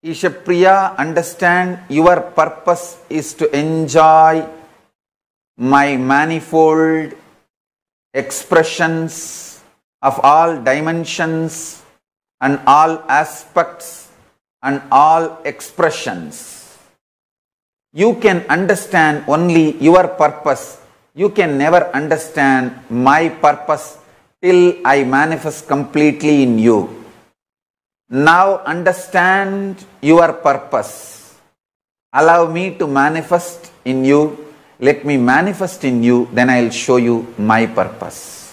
Ishapriya, understand your purpose is to enjoy my manifold expressions of all dimensions and all aspects and all expressions. You can understand only your purpose. You can never understand my purpose till I manifest completely in you. Now understand your purpose. Allow me to manifest in you. Let me manifest in you. Then I will show you my purpose.